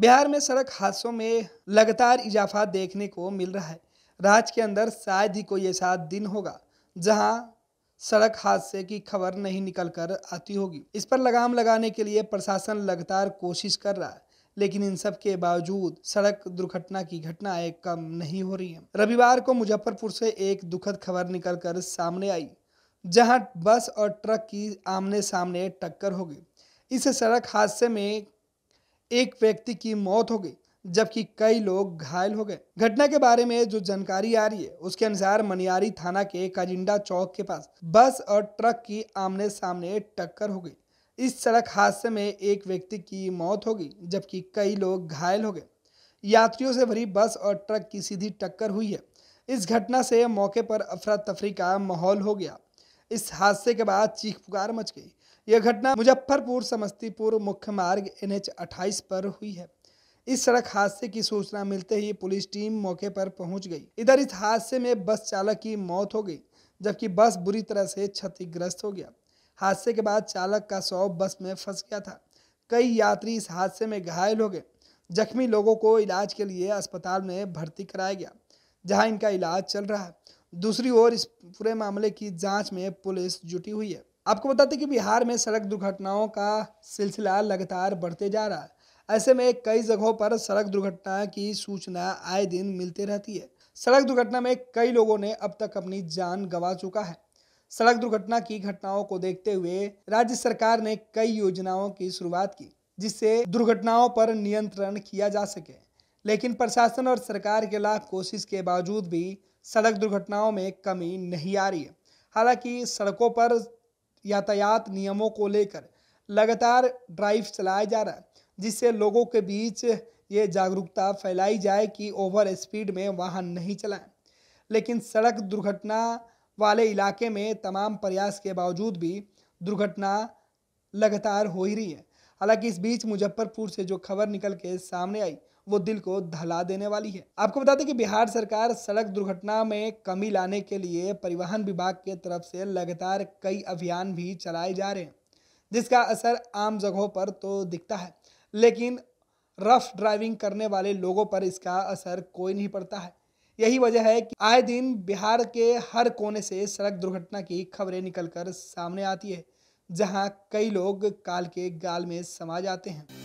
बिहार में सड़क हादसों में लगातार इजाफा देखने को मिल रहा है राज्य के अंदर शायद ही कोई ऐसा दिन होगा जहां सड़क हादसे की खबर नहीं निकल कर आती होगी इस पर लगाम लगाने के लिए प्रशासन लगातार कोशिश कर रहा है लेकिन इन सब के बावजूद सड़क दुर्घटना की घटनाएं कम नहीं हो रही हैं। रविवार को मुजफ्फरपुर से एक दुखद खबर निकल कर सामने आई जहां बस और ट्रक की आमने सामने टक्कर हो गई इस सड़क हादसे में एक व्यक्ति की मौत हो गई जबकि कई लोग घायल हो गए घटना के बारे में जो जानकारी आ रही है उसके अनुसार मनियारी थाना के काजिंडा चौक के पास बस और ट्रक की आमने सामने टक्कर हो गई इस सड़क हादसे में एक व्यक्ति की मौत हो गई जबकि कई लोग घायल हो गए यात्रियों से भरी बस और ट्रक की सीधी टक्कर हुई है इस घटना से मौके पर अफरा तफरी का माहौल हो गया इस हादसे के बाद चीख पुकार मच गई यह घटना मुजफ्फरपुर समस्तीपुर मुख्य मार्ग एन एच पर हुई है इस सड़क हादसे की सूचना मिलते ही पुलिस टीम मौके पर पहुंच गई इधर इस हादसे में बस चालक की मौत हो गई जबकि बस बुरी तरह से क्षतिग्रस्त हो गया हादसे के बाद चालक का शव बस में फंस गया था कई यात्री इस हादसे में घायल हो गए जख्मी लोगों को इलाज के लिए अस्पताल में भर्ती कराया गया जहां इनका इलाज चल रहा है दूसरी ओर इस पूरे मामले की जांच में पुलिस जुटी हुई है आपको बताते कि बिहार में सड़क दुर्घटनाओं का सिलसिला लगातार बढ़ते जा रहा है ऐसे में कई जगहों पर सड़क दुर्घटना की सूचना आए दिन मिलते रहती है सड़क दुर्घटना में कई लोगों ने अब तक अपनी जान गंवा चुका है सड़क दुर्घटना की घटनाओं को देखते हुए राज्य सरकार ने कई योजनाओं की शुरुआत की जिससे दुर्घटनाओं पर नियंत्रण किया जा सके लेकिन प्रशासन और सरकार के लाख कोशिश के बावजूद भी सड़क दुर्घटनाओं में कमी नहीं आ रही है हालांकि सड़कों पर यातायात नियमों को लेकर लगातार ड्राइव चलाया जा रहा है जिससे लोगों के बीच ये जागरूकता फैलाई जाए कि ओवर स्पीड में वाहन नहीं चलाएं लेकिन सड़क दुर्घटना वाले इलाके में तमाम प्रयास के बावजूद भी दुर्घटना लगातार हो ही रही है हालांकि इस बीच मुजफ्फरपुर से जो खबर निकल के सामने आई वो दिल को धला देने वाली है आपको बता दें कि बिहार सरकार सड़क दुर्घटना में कमी लाने के लिए परिवहन विभाग के तरफ से लगातार कई अभियान भी चलाए जा रहे हैं जिसका असर आम जगहों पर तो दिखता है लेकिन रफ ड्राइविंग करने वाले लोगों पर इसका असर कोई नहीं पड़ता है यही वजह है कि आए दिन बिहार के हर कोने से सड़क दुर्घटना की खबरें निकलकर सामने आती है जहां कई लोग काल के गाल में समा जाते हैं